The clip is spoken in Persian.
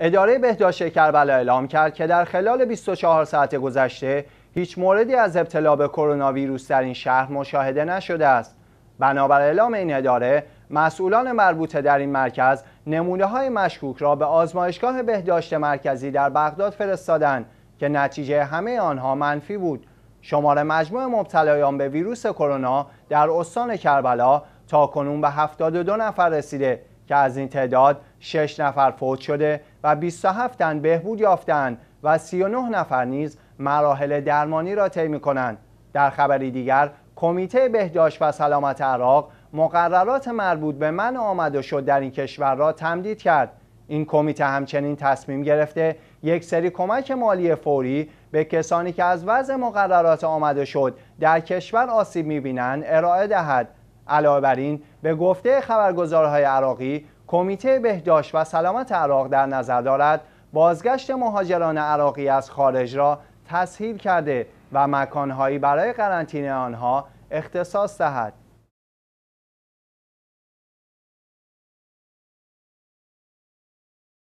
اداره بهداشت کربلا اعلام کرد که در خلال 24 ساعت گذشته هیچ موردی از ابتلا به کرونا ویروس در این شهر مشاهده نشده است. بنابر اعلام این اداره، مسئولان مربوطه در این مرکز نمونه های مشکوک را به آزمایشگاه بهداشت مرکزی در بغداد فرستادند که نتیجه همه آنها منفی بود. شمار مجموع مبتلایان به ویروس کرونا در استان کربلا تا کنون به 72 نفر رسیده که از این تعداد 6 نفر فوت شده و 27 تن بهبود یافتند و 39 نفر نیز مراحل درمانی را طی کنند در خبری دیگر کمیته بهداشت و سلامت عراق مقررات مربوط به من آمد و شد در این کشور را تمدید کرد این کمیته همچنین تصمیم گرفته یک سری کمک مالی فوری به کسانی که از وضع مقررات آمده شد در کشور آسیب می‌بینند ارائه دهد علاوه بر این به گفته خبرگزارهای عراقی کمیته بهداشت و سلامت عراق در نظر دارد بازگشت مهاجران عراقی از خارج را تسهیل کرده و مکانهایی برای قرنطینه آنها اختصاص دهد